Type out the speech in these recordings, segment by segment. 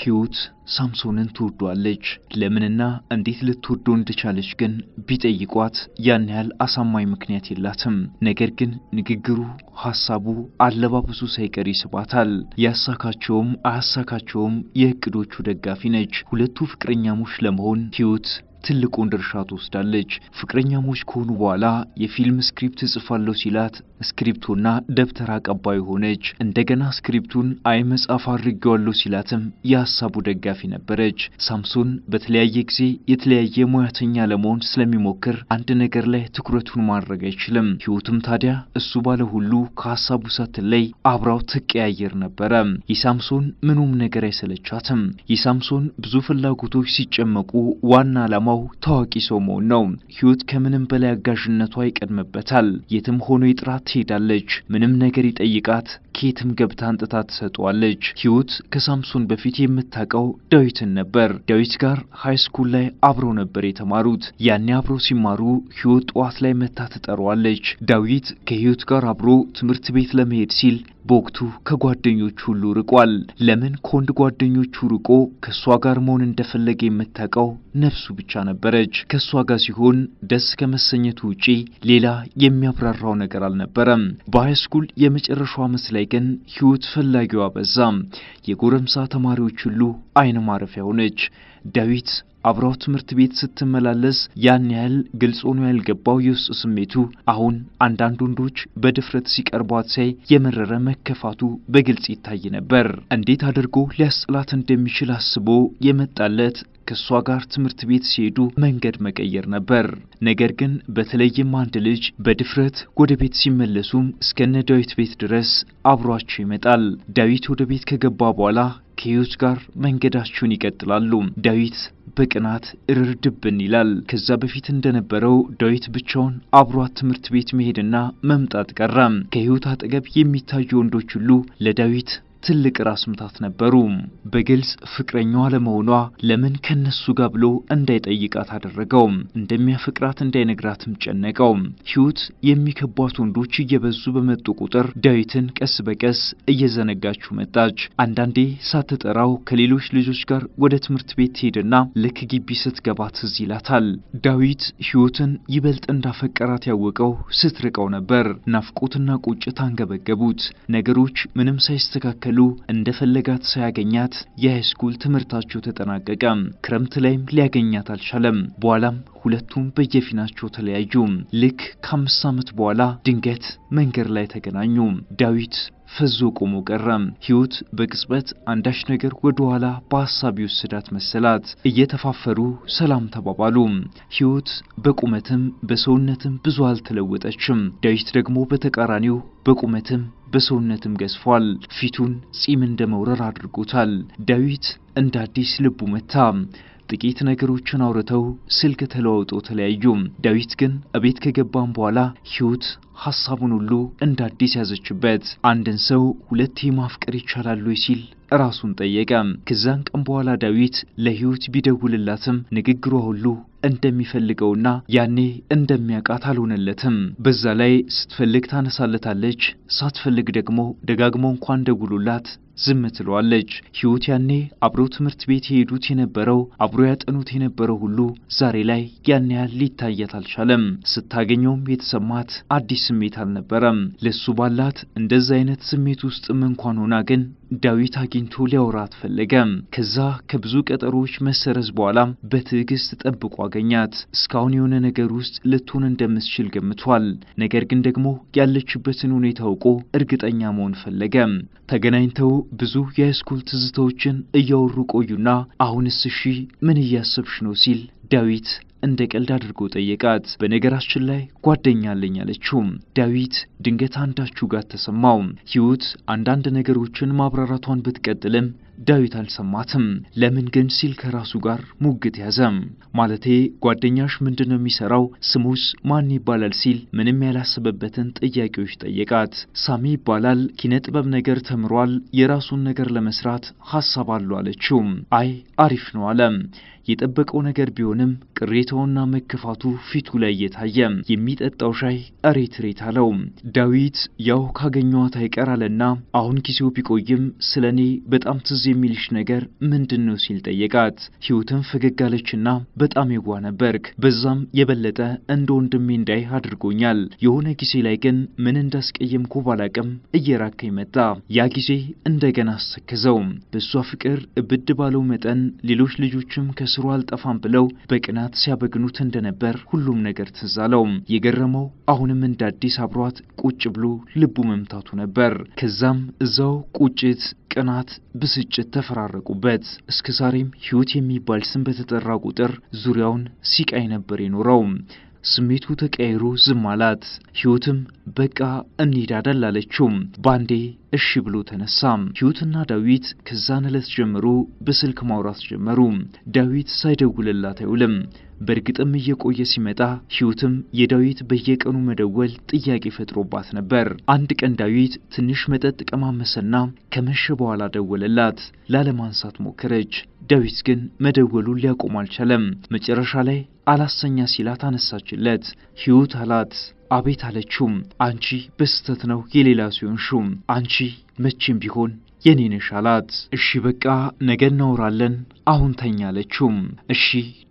ሕይወት ሳምሶንን ትወዷለች። ለምንና እንዴት ልትወዶ እንደቻለች ግን ቢጠይቋት ያን ያህል አሳማኝ ምክንያት የላትም። ነገር ግን ንግግሩ፣ ሐሳቡ፣ አለባበሱ ሳይቀር ይስባታል። ያሳካቸውም አያሳካቸውም የእቅዶቹ ደጋፊ ነች። ሁለቱ ፍቅረኛሞች ለመሆን ሕይወት ትልቁን ድርሻ ትወስዳለች። ፍቅረኛሞች ከሆኑ በኋላ የፊልም ስክሪፕት እጽፋለሁ ሲላት ስክሪፕቱና ደብተር አቀባይ ሆነች። እንደገና ስክሪፕቱን አይ መጽሐፍ አድርጌዋለሁ ሲላትም የሀሳቡ ደጋፊ ነበረች። ሳምሶን በተለያየ ጊዜ የተለያየ ሙያተኛ ለመሆን ስለሚሞክር አንድ ነገር ላይ ትኩረቱን ማድረግ አይችልም። ህይወትም ታዲያ እሱ ባለ ሁሉ ከሀሳቡ ሳትለይ አብራው ትቀያየር ነበረ። የሳምሶን ምኑም ነገር አይሰለቻትም። የሳምሶን ብዙ ፍላጎቶች ሲጨመቁ ዋና ዓላማው ሙያው ታዋቂ ሰው መሆን ነው። ህይወት ከምንም በላይ አጋዥነቷ ይቀድምበታል። የትም ሆኖ ይጥራት ትሄዳለች። ምንም ነገር ይጠይቃት ከየትም ገብታ አንጥታ ትሰጠዋለች። ህይወት ከሳምሶን በፊት የምታውቀው ዳዊትን ነበር። ዳዊት ጋር ሃይ ስኩል ላይ አብረው ነበር የተማሩት። ያኔ አብረው ሲማሩ ህይወት ጠዋት ላይ መታ ትጠራዋለች። ዳዊት ከህይወት ጋር አብሮ ትምህርት ቤት ለመሄድ ሲል በወቅቱ ከጓደኞች ሁሉ ርቋል። ለምን ከወንድ ጓደኞቹ ርቆ ከእሷ ጋር መሆን እንደፈለገ የምታውቀው ነፍሱ ብቻ ነበረች። ከእሷ ጋር ሲሆን ደስ ከመሰኘቱ ውጪ ሌላ የሚያብራራው ነገር አልነበረም። በሃይስኩል የመጨረሻው ዓመት ላይ ግን ህይወት ፈላጊዋ በዛ። የጎረምሳ ተማሪዎች ሁሉ አይን ማረፊያ ሆነች። ዳዊት አብራው ትምህርት ቤት ስትመላለስ ያን ያህል ግልጽ ሆኖ ያልገባው የውስጥ ስሜቱ አሁን አንዳንድ ወንዶች በድፍረት ሲቀርቧት ሳይ የመረረ መከፋቱ በግልጽ ይታይ ነበር። እንዴት አድርጎ ሊያስጥላት እንደሚችል አስቦ የመጣለት ከእሷ ጋር ትምህርት ቤት ሲሄዱ መንገድ መቀየር ነበር። ነገር ግን በተለይም አንድ ልጅ በድፍረት ወደ ቤት ሲመለሱም እስከነ ዳዊት ቤት ድረስ አብሯቸው ይመጣል። ዳዊት ወደ ቤት ከገባ በኋላ ከህይወት ጋር መንገዳቸውን ይቀጥላሉ። ዳዊት በቅናት እርር ድብን ይላል። ከዛ በፊት እንደነበረው ዳዊት ብቻውን አብሯት ትምህርት ቤት መሄድና መምጣት ቀረም። ከህይወት አጠገብ የሚታዩ ወንዶች ሁሉ ለዳዊት ትልቅ ራስ ምታት ነበሩ። በግልጽ ፍቅረኛዋ ለመሆኗ ለምን ከነሱ ጋር ብሎ እንዳይጠይቃት አደረገው። እንደሚያፈቅራት እንዳይነግራትም ጨነቀው። ህይወት የሚከቧት ወንዶች እየበዙ በመጡ ቁጥር ዳዊትን ቀስ በቀስ እየዘነጋችሁ መጣች። አንዳንዴ ሳትጠራው ከሌሎች ልጆች ጋር ወደ ትምህርት ቤት ትሄድና ልክ ግቢ ስትገባ ትዝ ይላታል። ዳዊት ህይወትን ይበልጥ እንዳፈቀራት ያወቀው ስትርቀው ነበር። ናፍቆትና ቁጭት አንገበገቡት። ነገሮች ምንም ሳይስተካከል በመክፈሉ እንደፈለጋት ሳያገኛት የሃይስኩል ትምህርታቸው ተጠናቀቀ። ክረምት ላይም ሊያገኛት አልቻለም። በኋላም ሁለቱም በየፊናቸው ተለያዩ። ልክ ከአምስት ዓመት በኋላ ድንገት መንገድ ላይ ተገናኙ። ዳዊት ፈዞ ቆሞ ቀረ። ህይወት በቅጽበት አንዳች ነገር ወደ ኋላ በሀሳብ የወሰዳት መሰላት። እየተፋፈሩ ሰላም ተባባሉ። ህይወት በቁመትም በሰውነትም ብዙ አልተለወጠችም። ዳዊት ደግሞ በተቃራኒው በቁመትም በሰውነትም ገዝፏል። ፊቱን ጺም እንደመውረር አድርጎታል። ዳዊት እንደ አዲስ ልቡ መታ። ጥቂት ነገሮችን አውርተው ስልክ ተለዋውጦ ተለያዩ። ዳዊት ግን እቤት ከገባም በኋላ ህይወት ሐሳቡን ሁሉ እንደ አዲስ ያዘችበት። አንድን ሰው ሁለቴ ማፍቀር ይቻላል ሲል ራሱን ጠየቀ። ከዛን ቀን በኋላ ዳዊት ለህይወት ቢደውልላትም ንግግሯ ሁሉ እንደሚፈልገውና ያኔ እንደሚያውቃት አልሆነለትም። በዛ ላይ ስትፈልግ ታነሳለታለች፣ ሳትፈልግ ደግሞ ደጋግሞ እንኳን ደውሉላት ዝም ትለዋለች። ህይወት ያኔ አብረው ትምህርት ቤት የሄዱት የነበረው አብሮ ያጠኑት የነበረው ሁሉ ዛሬ ላይ ያን ያህል ሊታያት አልቻለም። ስታገኘውም የተሰማት አዲስ ስሜት አልነበረም። ለሱ ባላት እንደዚህ አይነት ስሜት ውስጥም እንኳን ሆና ግን ዳዊት አግኝቶ ሊያወራት ፈለገ። ከዛ ከብዙ ቀጠሮዎች መሰረዝ በኋላ በትዕግስት ጠብቆ አገኛት። እስካሁን የሆነ ነገር ውስጥ ልትሆን እንደምትችል ገምቷል። ነገር ግን ደግሞ ያለችበትን ሁኔታ አውቆ እርግጠኛ መሆን ፈለገ። ተገናኝተው ብዙ የሃይስኩል ትዝታዎችን እያወሩ ቆዩና አሁንስ እሺ ምን እያሰብሽ ነው ሲል ዳዊት እንደ ቀልድ አድርጎ ጠየቃት። በነገራችን ላይ ጓደኛ አለኝ አለችው። ዳዊት ድንገት አንዳችሁ ጋር ተሰማው። ህይወት አንዳንድ ነገሮችን ማብራራቷን ብትቀጥልም ዳዊት አልሰማትም። ለምን ግን ሲል ከራሱ ጋር ሙግት ያዘ። ማለቴ ጓደኛሽ ምንድን ነው የሚሰራው? ስሙስ ማን ይባላል? ሲል ምንም ያላሰበበትን ጥያቄዎች ጠየቃት። ሳሚ ይባላል። ኪነ ጥበብ ነገር ተምሯል። የራሱን ነገር ለመስራት ሀሳብ አለው አለችው። አይ አሪፍ ነው አለ። የጠበቀው ነገር ቢሆንም ቅሬታውና መከፋቱ ፊቱ ላይ እየታየ የሚጠጣው ሻይ እሬት ሬት አለው። ዳዊት ያው ካገኘዋት አይቀር አለና አሁን ጊዜው ቢቆይም ስለ እኔ በጣም ትዝ ትዝ የሚልሽ ነገር ምንድን ነው ሲል ጠየቃት። ህይወትም ፈገግ አለችና በጣም የዋ ነበርክ፣ በዛም የበለጠ እንደ ወንድሜ እንዳይህ አድርጎኛል። የሆነ ጊዜ ላይ ግን ምን እንዳስቀየምኩ ባላቅም እየራከኝ መጣ። ያ ጊዜ እንደገና አሰከዘው። በእሷ ፍቅር እብድ ባለው መጠን ሌሎች ልጆችም ከስሩ አልጠፋም ብለው በቅናት ሲያበግኑት እንደነበር ሁሉም ነገር ትዝ አለው። የገረመው አሁንም እንደ አዲስ አብሯት ቁጭ ብሎ ልቡ መምታቱ ነበር። ከዛም እዛው ቁጭት ቅናት፣ ብስጭት ተፈራረቁበት። እስከ ዛሬም ህይወት የሚባል ስም በተጠራ ቁጥር ዙሪያውን ሲቃይ ነበር የኖረው። ስሜቱ ተቀይሮ ዝም አላት። ሕይወትም በቃ እንሂድ አይደል አለችው። ባንዴ እሺ ብሎ ተነሳ ሕይወትና ዳዊት ከዛን ዕለት ጀምሮ በስልክ ማውራት ጀመሩ። ዳዊት ሳይደውልላት አይውልም። በእርግጥም እየቆየ ሲመጣ ሕይወትም የዳዊት በየቀኑ መደወል ጥያቄ ፈጥሮባት ነበር። አንድ ቀን ዳዊት ትንሽ መጠጥ ቀማመሰና ከመሸ በኋላ ደወለላት። ላለማንሳት ሞከረች። ዳዊት ግን መደወሉን ሊያቆም አልቻለም። መጨረሻ ላይ አላሰኛ ሲላት አነሳችለት። ህይወት አላት። አቤት አለችውም። አንቺ በስተት ነው የሌላ ሲሆን ሹም አንቺ መቼም ቢሆን የኔ ነሽ አላት። እሺ በቃ ነገ እናወራለን አሁን ተኛ አለችውም። እሺ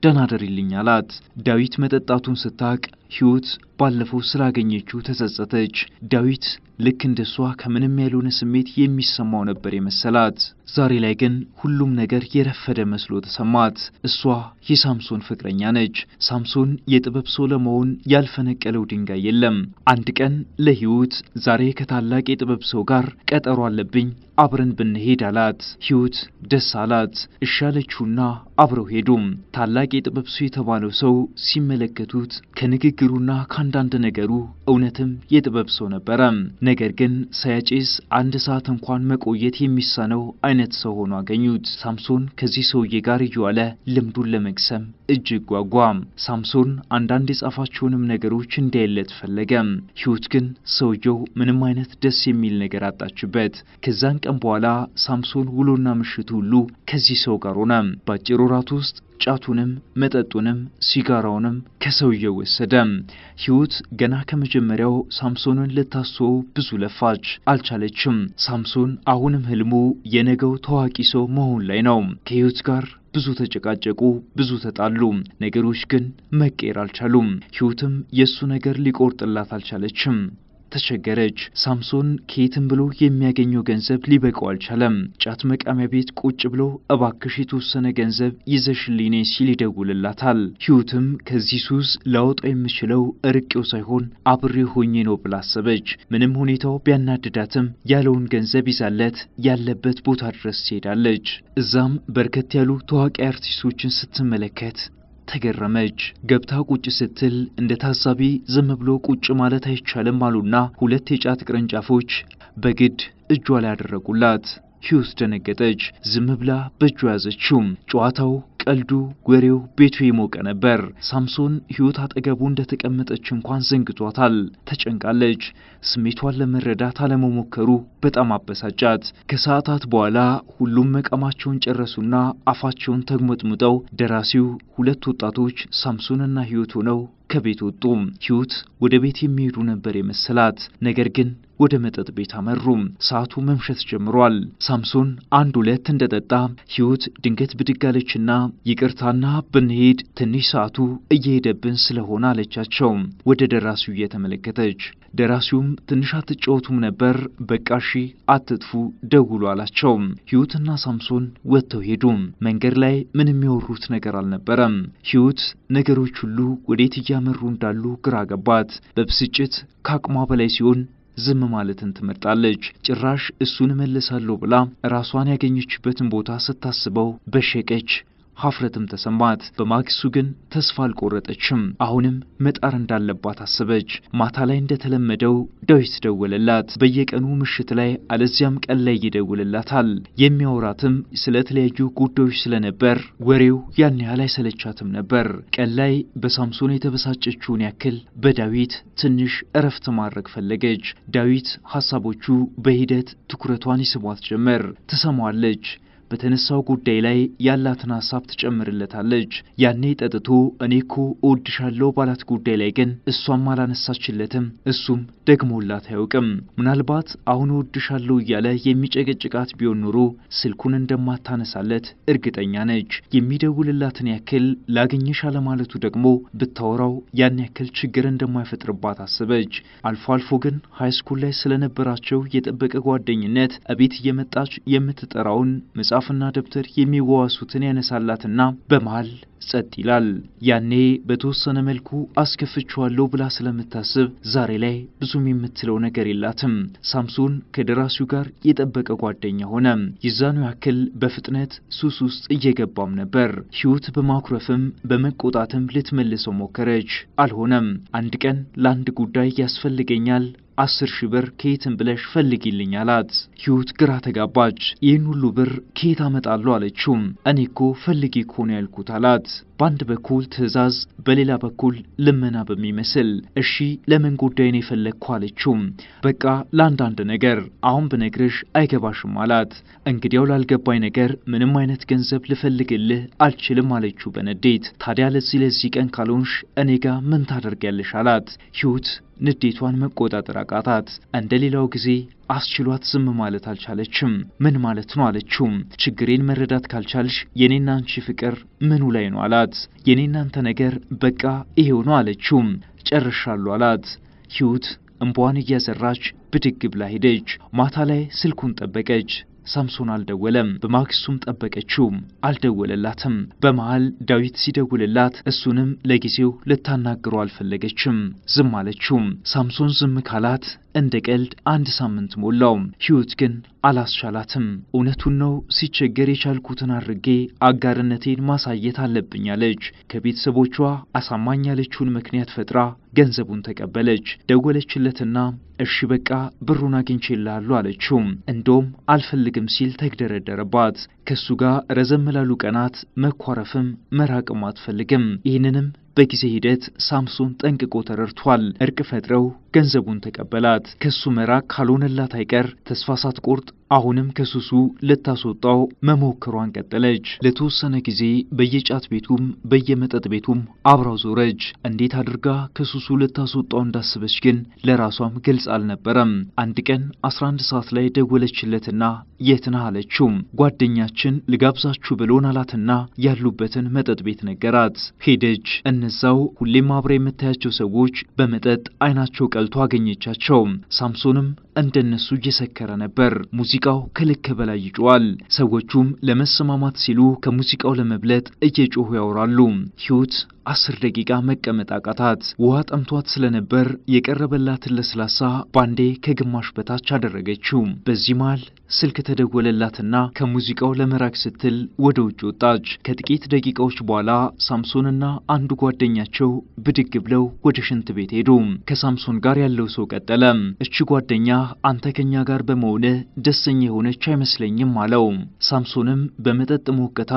ደህና ደሪልኝ አላት። ዳዊት መጠጣቱን ስታቅ ህይወት ባለፈው ስላገኘችው ተጸጸተች። ዳዊት ልክ እንደ እሷ ከምንም ያልሆነ ስሜት የሚሰማው ነበር የመሰላት። ዛሬ ላይ ግን ሁሉም ነገር የረፈደ መስሎ ተሰማት። እሷ የሳምሶን ፍቅረኛ ነች። ሳምሶን የጥበብ ሰው ለመሆን ያልፈነቀለው ድንጋይ የለም። አንድ ቀን ለህይወት ዛሬ ከታላቅ የጥበብ ሰው ጋር ቀጠሮ አለብኝ፣ አብረን ብንሄድ አላት። ህይወት ደስ አላት። እሻለችውና አብረው ሄዱ ታላቅ የጥበብ ሰው የተባለው ሰው ሲመለከቱት ከንግግሩና ከአንዳንድ ነገሩ እውነትም የጥበብ ሰው ነበረ። ነገር ግን ሳያጭስ አንድ ሰዓት እንኳን መቆየት የሚሳነው አይነት ሰው ሆኖ አገኙት። ሳምሶን ከዚህ ሰውዬ ጋር እየዋለ ልምዱን ለመቅሰም እጅግ ጓጓ። ሳምሶን አንዳንድ የጻፋቸውንም ነገሮች እንዳይለት ፈለገ። ሕይወት ግን ሰውየው ምንም አይነት ደስ የሚል ነገር አጣችበት። ከዛን ቀን በኋላ ሳምሶን ውሎና ምሽቱ ሁሉ ከዚህ ሰው ጋር ሆነ። ባጭሩ በወሮራት ውስጥ ጫቱንም መጠጡንም ሲጋራውንም ከሰውየው ወሰደ። ሕይወት ገና ከመጀመሪያው ሳምሶንን ልታስወው ብዙ ለፋች፣ አልቻለችም። ሳምሶን አሁንም ህልሙ የነገው ታዋቂ ሰው መሆን ላይ ነው። ከሕይወት ጋር ብዙ ተጨቃጨቁ፣ ብዙ ተጣሉ። ነገሮች ግን መቀየር አልቻሉም። ሕይወትም የእሱ ነገር ሊቆርጥላት አልቻለችም። ተቸገረች። ሳምሶን ከየትም ብሎ የሚያገኘው ገንዘብ ሊበቀው አልቻለም። ጫት መቃሚያ ቤት ቁጭ ብሎ እባክሽ የተወሰነ ገንዘብ ይዘሽልኝ ሲል ይደውልላታል። ህይወትም ከዚህ ሱስ ላወጣው የምችለው እርቄው ሳይሆን አብሬ ሆኜ ነው ብላ አሰበች። ምንም ሁኔታው ቢያናድዳትም ያለውን ገንዘብ ይዛለት ያለበት ቦታ ድረስ ትሄዳለች። እዛም በርከት ያሉ ታዋቂ አርቲስቶችን ስትመለከት ተገረመች። ገብታ ቁጭ ስትል እንደ ታዛቢ ዝም ብሎ ቁጭ ማለት አይቻልም አሉና ሁለት የጫት ቅርንጫፎች በግድ እጇ ላይ ያደረጉላት። ሂውስ ደነገጠች። ዝም ብላ በእጇ ያዘችውም። ጨዋታው ቀልዱ፣ ወሬው ቤቱ የሞቀ ነበር። ሳምሶን ሕይወት አጠገቡ እንደተቀመጠች እንኳን ዘንግቷታል። ተጨንቃለች። ስሜቷን ለመረዳት አለመሞከሩ በጣም አበሳጫት። ከሰዓታት በኋላ ሁሉም መቀማቸውን ጨረሱና አፋቸውን ተግመጥምጠው ደራሲው ሁለት ወጣቶች ሳምሶንና ሕይወት ሆነው ከቤት ወጡ። ሕይወት ወደ ቤት የሚሄዱ ነበር የመሰላት፣ ነገር ግን ወደ መጠጥ ቤት አመሩ። ሰዓቱ መምሸት ጀምሯል። ሳምሶን አንድ ሁለት እንደጠጣ ሕይወት ድንገት ብድግ አለችና ይቅርታና ብንሄድ ትንሽ ሰዓቱ እየሄደብን ስለሆነ አለቻቸው ወደ ደራሲው እየተመለከተች። ደራሲውም ትንሽ አትጫወቱም ነበር በቃ እሺ አትጥፉ ደውሉ አላቸው። ሕይወትና ሳምሶን ወጥተው ሄዱ። መንገድ ላይ ምንም የሚያወሩት ነገር አልነበረም። ሕይወት ነገሮች ሁሉ ወዴት እያመሩ እንዳሉ ግራ ገባት። በብስጭት ከአቅሟ በላይ ሲሆን ዝም ማለትን ትመርጣለች። ጭራሽ እሱን እመልሳለሁ ብላ ራሷን ያገኘችበትን ቦታ ስታስበው በሸቀች። ሀፍረትም ተሰማት። በማክሱ ግን ተስፋ አልቆረጠችም። አሁንም መጣር እንዳለባት አስበች። ማታ ላይ እንደተለመደው ዳዊት ደወለላት። በየቀኑ ምሽት ላይ አለዚያም ቀን ላይ ይደውልላታል። የሚያወራትም ስለተለያዩ ጉዳዮች ስለነበር ወሬው ያን ያህል አይሰለቻትም ነበር። ቀን ላይ በሳምሶን የተበሳጨችውን ያክል በዳዊት ትንሽ እረፍት ማድረግ ፈለገች። ዳዊት ሀሳቦቹ በሂደት ትኩረቷን ይስቧት ጀመር። ትሰማዋለች በተነሳው ጉዳይ ላይ ያላትን ሀሳብ ትጨምርለታለች። ያኔ ጠጥቶ እኔ እኮ እወድሻለሁ ባላት ጉዳይ ላይ ግን እሷም አላነሳችለትም፣ እሱም ደግሞላት አያውቅም። ምናልባት አሁን ወድሻለሁ እያለ የሚጨቀጭቃት ቢሆን ኖሮ ስልኩን እንደማታነሳለት እርግጠኛ ነች። የሚደውልላትን ያክል ላገኘሽ አለማለቱ ደግሞ ብታወራው ያን ያክል ችግር እንደማይፈጥርባት አስበች። አልፎ አልፎ ግን ሃይስኩል ላይ ስለነበራቸው የጠበቀ ጓደኝነት እቤት እየመጣች የምትጠራውን መጽሐፍና ደብተር የሚዋዋሱትን ያነሳላትና በመሃል ጸጥ ይላል። ያኔ በተወሰነ መልኩ አስከፍቼዋለሁ ብላ ስለምታስብ ዛሬ ላይ ብዙ ብዙም የምትለው ነገር የላትም። ሳምሶን ከደራሲው ጋር የጠበቀ ጓደኛ ሆነ። ይዛኑ ያክል በፍጥነት ሱስ ውስጥ እየገባም ነበር። ህይወት በማኩረፍም በመቆጣትም ልትመልሰው ሞከረች፣ አልሆነም። አንድ ቀን ለአንድ ጉዳይ ያስፈልገኛል አስር ሺህ ብር ከየትም ብለሽ ፈልጊልኝ አላት። ህይወት ግራ ተጋባች። ይህን ሁሉ ብር ከየት አመጣለሁ አለችው። እኔ እኮ ፈልጊ ከሆነ ያልኩት አላት። በአንድ በኩል ትዕዛዝ፣ በሌላ በኩል ልመና በሚመስል እሺ ለምን ጉዳይን የፈለግኩ አለችው። በቃ ለአንዳንድ ነገር አሁን ብነግርሽ አይገባሽም አላት። እንግዲያው ላልገባኝ ነገር ምንም አይነት ገንዘብ ልፈልግልህ አልችልም አለችው በንዴት። ታዲያ ለዚህ ለዚህ ቀን ካልሆንሽ እኔ ጋር ምን ታደርጊያለሽ አላት። ህይወት ንዴቷን መቆጣጠር አቃታት። እንደ ሌላው ጊዜ አስችሏት ዝም ማለት አልቻለችም። ምን ማለት ነው አለችው። ችግሬን መረዳት ካልቻልሽ የኔና አንቺ ፍቅር ምኑ ላይ ነው አላት። የኔናንተ ነገር በቃ ይሄው ነው አለችው። ጨርሻሉ አላት። ህይወት እንባዋን እያዘራች ብድግ ብላ ሄደች። ማታ ላይ ስልኩን ጠበቀች። ሳምሶን አልደወለም። በማግስቱም ጠበቀችው፣ አልደወለላትም። በመሃል ዳዊት ሲደውልላት እሱንም ለጊዜው ልታናግረው አልፈለገችም፣ ዝም አለችው። ሳምሶን ዝም ካላት እንደ ቀልድ አንድ ሳምንት ሞላው። ሕይወት ግን አላስቻላትም። እውነቱን ነው፣ ሲቸገር የቻልኩትን አድርጌ አጋርነቴን ማሳየት አለብኝ አለች። ከቤተሰቦቿ አሳማኝ ያለችውን ምክንያት ፈጥራ ገንዘቡን ተቀበለች። ደወለችለትና እሺ በቃ ብሩን አግኝቼልሃለሁ አለችው። እንደውም አልፈልግም ሲል ተግደረደረባት። ከሱ ጋር ረዘም ላሉ ቀናት መኳረፍም መራቅም አትፈልግም። ይህንንም በጊዜ ሂደት ሳምሶን ጠንቅቆ ተረድቷል። እርቅ ፈጥረው ገንዘቡን ተቀበላት። ከሱ መራቅ ካልሆነላት አይቀር ተስፋ ሳትቆርጥ አሁንም ከሱሱ ልታስወጣው መሞከሯን ቀጠለች። ለተወሰነ ጊዜ በየጫት ቤቱም በየመጠጥ ቤቱም አብራው ዞረች። እንዴት አድርጋ ከሱሱ ልታስወጣው እንዳስበች ግን ለራሷም ግልጽ አልነበረም። አንድ ቀን 11 ሰዓት ላይ ደወለችለትና የት ነህ አለችው። ጓደኛችን ልጋብዛችሁ ብሎን አላትና ያሉበትን መጠጥ ቤት ነገራት። ሄደች። እነዛው ሁሌም አብራ የምታያቸው ሰዎች በመጠጥ አይናቸው ቀልቶ አገኘቻቸው። ሳምሶንም እንደነሱ እየሰከረ ነበር ሙዚቃ ሙዚቃው ከልክ በላይ ይጮዋል። ሰዎቹም ለመሰማማት ሲሉ ከሙዚቃው ለመብለጥ እየጮሁ ያወራሉ። ሂዩት አስር ደቂቃ መቀመጥ አቃታት። ውሃ ጠምቷት ስለነበር የቀረበላትን ለስላሳ ባንዴ ከግማሽ በታች አደረገችው። በዚህ መሃል ስልክ ተደወለላትና ከሙዚቃው ለመራቅ ስትል ወደ ውጭ ወጣች። ከጥቂት ደቂቃዎች በኋላ ሳምሶንና አንዱ ጓደኛቸው ብድግ ብለው ወደ ሽንት ቤት ሄዱ። ከሳምሶን ጋር ያለው ሰው ቀጠለ። እቺ ጓደኛ አንተ ከኛ ጋር በመሆነ ደስተኛ የሆነች አይመስለኝም አለው። ሳምሶንም በመጠጥ ሞቀታ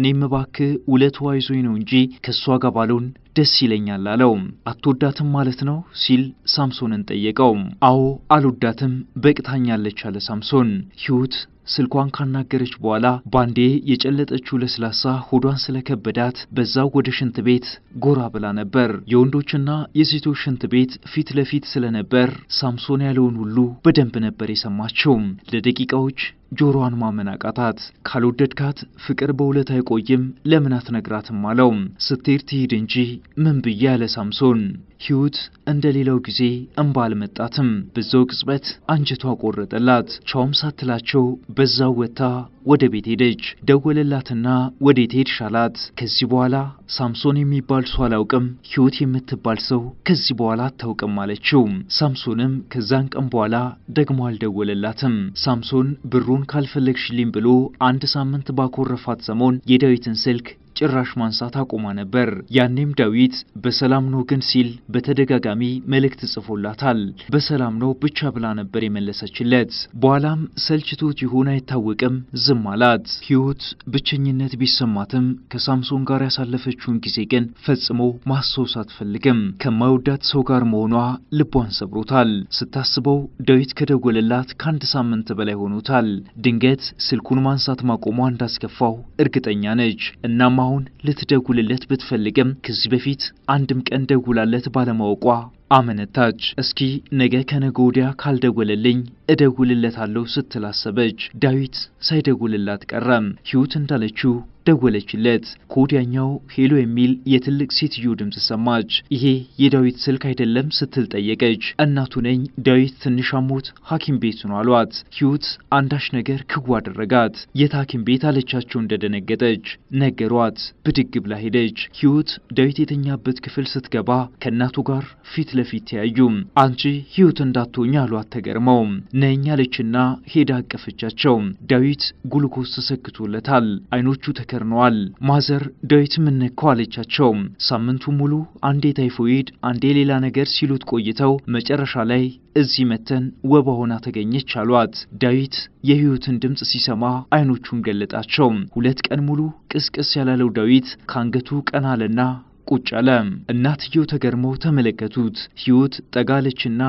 እኔም እባክህ ውለቷ ይዞኝ ነው እንጂ ከእሷ ጋር ባልሆን ደስ ይለኛል አለው። አትወዳትም ማለት ነው ሲል ሳምሶንን ጠየቀው። አዎ አልወዳትም፣ በቅታኛለች አለ ሳምሶን። ህይወት ስልኳን ካናገረች በኋላ ባንዴ የጨለጠችው ለስላሳ ሆዷን ስለከበዳት በዛው ወደ ሽንት ቤት ጎራ ብላ ነበር። የወንዶችና የሴቶች ሽንት ቤት ፊት ለፊት ስለነበር ሳምሶን ያለውን ሁሉ በደንብ ነበር የሰማችው። ለደቂቃዎች ጆሮዋን ማመን አቃታት። ካልወደድካት ፍቅር በውለት አይቆይም ለምን አትነግራትም አለው። ስትሄድ ትሂድ እንጂ ምን ብዬ አለ ሳምሶን። ህይወት እንደ ሌላው ጊዜ እንባ አልመጣትም። በዛው ቅጽበት አንጀቷ ቆረጠላት። ቻውም ሳትላቸው በዛው ወጥታ ወደ ቤት ሄደች። ደወለላትና ወዴት ሄድሽ አላት። ከዚህ በኋላ ሳምሶን የሚባል ሰው አላውቅም፣ ህይወት የምትባል ሰው ከዚህ በኋላ አታውቅም አለችው። ሳምሶንም ከዛን ቀን በኋላ ደግሞ አልደወለላትም። ሳምሶን ብሩን ካልፈለግሽልኝ ብሎ አንድ ሳምንት ባኮረፋት ሰሞን የዳዊትን ስልክ ጭራሽ ማንሳት አቁማ ነበር። ያኔም ዳዊት በሰላም ነው ግን ሲል በተደጋጋሚ መልእክት ጽፎላታል። በሰላም ነው ብቻ ብላ ነበር የመለሰችለት። በኋላም ሰልችቶት ይሆን አይታወቅም ዝም አላት። ሕይወት ብቸኝነት ቢሰማትም ከሳምሶን ጋር ያሳለፈችውን ጊዜ ግን ፈጽሞ ማስታወስ አትፈልግም። ከማይወዳት ሰው ጋር መሆኗ ልቧን ሰብሮታል። ስታስበው ዳዊት ከደወለላት ከአንድ ሳምንት በላይ ሆኖታል። ድንገት ስልኩን ማንሳት ማቆሟ እንዳስከፋው እርግጠኛ ነች። እና አማውን ልትደውልለት ብትፈልግም ከዚህ በፊት አንድም ቀን ደውላለት ባለማወቋ አመነታች። እስኪ ነገ ከነገ ወዲያ ካልደወለልኝ እደውልለታለሁ ስትል አሰበች። ዳዊት ሳይደውልላት ቀረም። ሕይወት እንዳለችው ደወለችለት። ከወዲያኛው ሄሎ የሚል የትልቅ ሴትዮ ድምፅ ሰማች። ይሄ የዳዊት ስልክ አይደለም ስትል ጠየቀች። እናቱ ነኝ ዳዊት ትንሽ አሞት ሐኪም ቤት ነው አሏት። ህይወት አንዳች ነገር ክው አደረጋት። የት ሐኪም ቤት አለቻቸው። እንደደነገጠች ነገሯት። ብድግ ብላ ሄደች። ህይወት ዳዊት የተኛበት ክፍል ስትገባ ከእናቱ ጋር ፊት ለፊት ተያዩ። አንቺ ህይወት እንዳትሆኝ አሏት ተገርመው። ነኝ አለችና ሄዳ አቀፈቻቸው። ዳዊት ጉልኮስ ተሰክቶለታል። አይኖቹ ምስክር ነዋል። ማዘር ዳዊት ምነካው አለቻቸው። ሳምንቱ ሙሉ አንዴ ታይፎይድ፣ አንዴ ሌላ ነገር ሲሉት ቆይተው መጨረሻ ላይ እዚህ መተን ወባ ሆና ተገኘች አሏት። ዳዊት የህይወትን ድምፅ ሲሰማ አይኖቹን ገለጣቸው። ሁለት ቀን ሙሉ ቅስቅስ ያላለው ዳዊት ከአንገቱ ቀና አለና ቁጭ አለ። እናትየው ተገርመው ተመለከቱት። ህይወት ጠጋለችና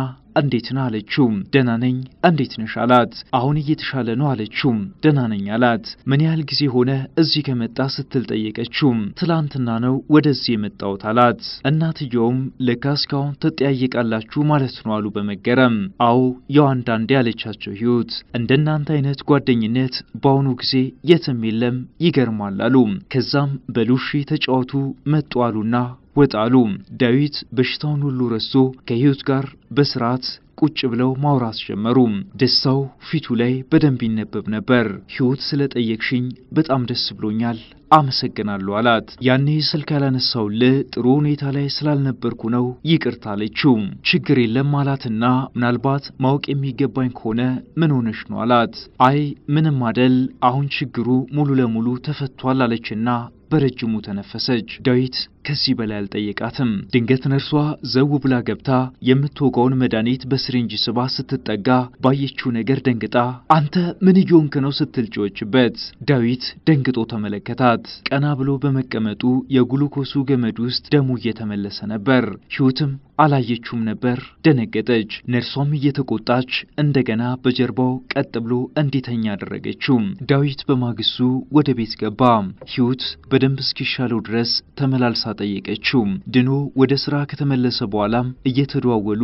እንዴት ነህ አለችው። ደህና ነኝ፣ እንዴት ነሽ አላት። አሁን እየተሻለ ነው አለችው። ደህና ነኝ አላት። ምን ያህል ጊዜ ሆነ እዚህ ከመጣ ስትል ጠየቀችው። ትላንትና ነው ወደዚህ የመጣሁት አላት። እናትየውም ለካ እስካሁን ትጠያየቃላችሁ ማለት ነው አሉ በመገረም። አዎ ያው አንዳንዴ ያለቻቸው ህይወት እንደ እናንተ አይነት ጓደኝነት በአሁኑ ጊዜ የትም የለም ይገርማል አሉ። ከዛም በሉሺ ተጫወቱ መጡ አሉና ወጣሉ። ዳዊት በሽታውን ሁሉ ረስቶ ከህይወት ጋር በስርዓት ቁጭ ብለው ማውራት ጀመሩ። ደስታው ፊቱ ላይ በደንብ ይነበብ ነበር። ህይወት ስለጠየቅሽኝ በጣም ደስ ብሎኛል አመሰግናለሁ አላት። ያኔ ስልክ ያላነሳውልህ ጥሩ ሁኔታ ላይ ስላልነበርኩ ነው ይቅርታ አለችው። ችግር የለም አላትና ምናልባት ማወቅ የሚገባኝ ከሆነ ምን ሆነሽ ነው አላት። አይ ምንም አደል፣ አሁን ችግሩ ሙሉ ለሙሉ ተፈቷል አለችና በረጅሙ ተነፈሰች። ዳዊት ከዚህ በላይ አልጠየቃትም። ድንገት ነርሷ ዘው ብላ ገብታ የምትወጋውን መድኃኒት በስሪንጅ ስባ ስትጠጋ ባየችው ነገር ደንግጣ አንተ ምን እየሆንክ ነው ስትል ዳዊት ደንግጦ ተመለከታት። ሰዓት ቀና ብሎ በመቀመጡ የግሉኮሱ ገመድ ውስጥ ደሙ እየተመለሰ ነበር። ህይወትም አላየችውም ነበር፣ ደነገጠች። ነርሷም እየተቆጣች እንደገና በጀርባው ቀጥ ብሎ እንዲተኛ አደረገችው። ዳዊት በማግስቱ ወደ ቤት ገባ። ህይወት በደንብ እስኪሻለው ድረስ ተመላልሳ ጠየቀችው። ድኖ ወደ ስራ ከተመለሰ በኋላም እየተደዋወሉ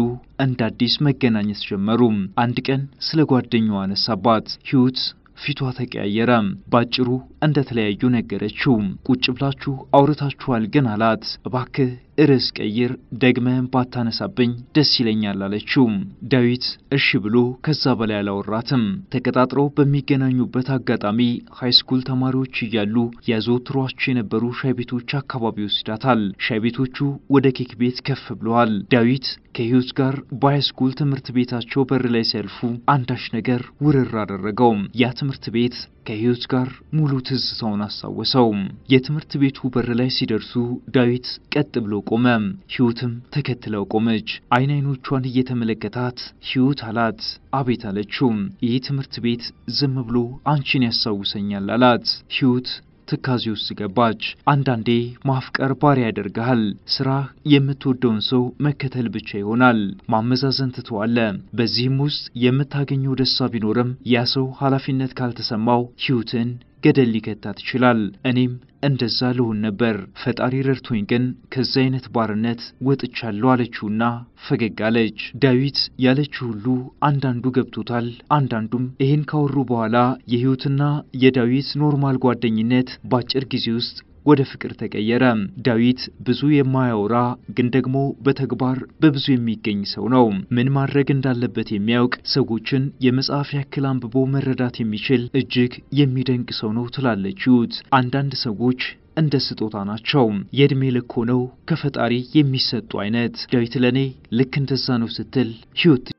እንደ አዲስ መገናኘት ጀመሩ። አንድ ቀን ስለ ጓደኛዋ አነሳባት። ህይወት ፊቷ ተቀያየረ። ባጭሩ እንደተለያዩ ነገረችው። ቁጭ ብላችሁ አውርታችኋል ግን አላት። እባክህ እርስ ቀይር፣ ደግመህም ባታነሳብኝ ደስ ይለኛል አለችው። ዳዊት እሺ ብሎ ከዛ በላይ አላወራትም። ተቀጣጥረው በሚገናኙበት አጋጣሚ ሃይስኩል ተማሪዎች እያሉ ያዘወትሯቸው የነበሩ ሻይ ቤቶች አካባቢ ወስዳታል። ሻይ ቤቶቹ ወደ ኬክ ቤት ከፍ ብለዋል። ዳዊት ከህይወት ጋር በሃይስኩል ትምህርት ቤታቸው በር ላይ ሲያልፉ አንዳች ነገር ውርር አደረገው። ያ ትምህርት ቤት ከህይወት ጋር ሙሉ ትዝታውን አስታወሰው። የትምህርት ቤቱ በር ላይ ሲደርሱ ዳዊት ቀጥ ብሎ ቆመ። ሕይወትም ተከትለው ቆመች። አይን አይኖቿን እየተመለከታት ሕይወት አላት። አቤት አለችው። ይህ ትምህርት ቤት ዝም ብሎ አንቺን ያስታውሰኛል አላት። ሕይወት ትካዜ ውስጥ ገባች። አንዳንዴ ማፍቀር ባሪያ ያደርግሃል። ስራ የምትወደውን ሰው መከተል ብቻ ይሆናል። ማመዛዘን ትተዋለ። በዚህም ውስጥ የምታገኘው ደስታ ቢኖርም ያ ሰው ኃላፊነት ካልተሰማው ሕይወትን ገደል ሊከታት ይችላል። እኔም እንደዛ ልሆን ነበር። ፈጣሪ ረድቶኝ ግን ከዚ አይነት ባርነት ወጥቻለሁ አለችውና ፈገግ አለች። ዳዊት ያለችው ሁሉ አንዳንዱ ገብቶታል፣ አንዳንዱም ይህን ካወሩ በኋላ የህይወትና የዳዊት ኖርማል ጓደኝነት በአጭር ጊዜ ውስጥ ወደ ፍቅር ተቀየረ። ዳዊት ብዙ የማያወራ ግን ደግሞ በተግባር በብዙ የሚገኝ ሰው ነው። ምን ማድረግ እንዳለበት የሚያውቅ ሰዎችን የመጽሐፍ ያክል አንብቦ መረዳት የሚችል እጅግ የሚደንቅ ሰው ነው ትላለች ዩት። አንዳንድ ሰዎች እንደ ስጦታ ናቸው። የእድሜ ልክ ሆነው ከፈጣሪ የሚሰጡ አይነት። ዳዊት ለእኔ ልክ እንደዛ ነው ስትል ህይወት